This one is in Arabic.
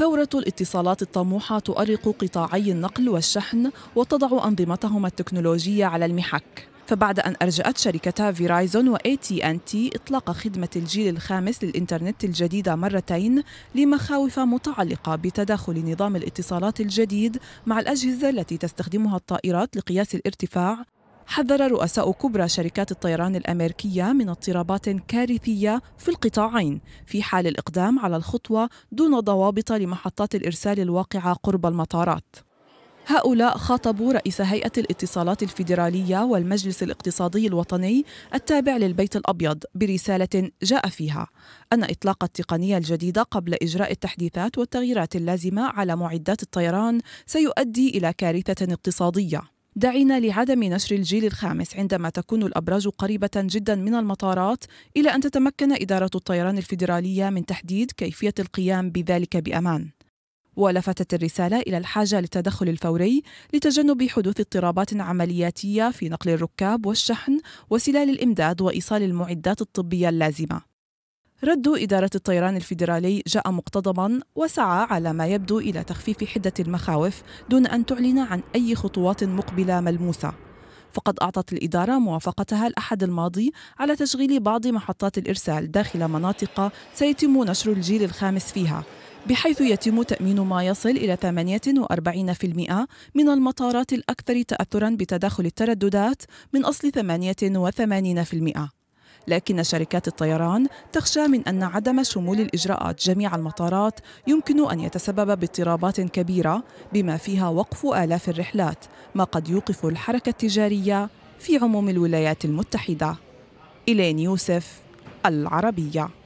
ثورة الاتصالات الطموحة تؤرق قطاعي النقل والشحن وتضع أنظمتهما التكنولوجية على المحك فبعد أن أرجأت شركتا فيرايزون وإي تي أن تي إطلاق خدمة الجيل الخامس للإنترنت الجديدة مرتين لمخاوف متعلقة بتداخل نظام الاتصالات الجديد مع الأجهزة التي تستخدمها الطائرات لقياس الارتفاع حذر رؤساء كبرى شركات الطيران الامريكيه من اضطرابات كارثيه في القطاعين في حال الاقدام على الخطوه دون ضوابط لمحطات الارسال الواقعه قرب المطارات هؤلاء خاطبوا رئيس هيئة الاتصالات الفيدرالية والمجلس الاقتصادي الوطني التابع للبيت الأبيض برسالة جاء فيها أن إطلاق التقنية الجديدة قبل إجراء التحديثات والتغييرات اللازمة على معدات الطيران سيؤدي إلى كارثة اقتصادية دعينا لعدم نشر الجيل الخامس عندما تكون الأبراج قريبة جدا من المطارات إلى أن تتمكن إدارة الطيران الفيدرالية من تحديد كيفية القيام بذلك بأمان ولفتت الرسالة إلى الحاجة للتدخل الفوري لتجنب حدوث اضطرابات عملياتية في نقل الركاب والشحن وسلال الإمداد وإيصال المعدات الطبية اللازمة رد إدارة الطيران الفيدرالي جاء مقتضبا وسعى على ما يبدو إلى تخفيف حدة المخاوف دون أن تعلن عن أي خطوات مقبلة ملموسة فقد أعطت الإدارة موافقتها الأحد الماضي على تشغيل بعض محطات الإرسال داخل مناطق سيتم نشر الجيل الخامس فيها بحيث يتم تأمين ما يصل إلى 48% من المطارات الأكثر تأثرا بتداخل الترددات من أصل 88% لكن شركات الطيران تخشى من أن عدم شمول الإجراءات جميع المطارات يمكن أن يتسبب باضطرابات كبيرة بما فيها وقف آلاف الرحلات ما قد يوقف الحركة التجارية في عموم الولايات المتحدة إلين يوسف العربية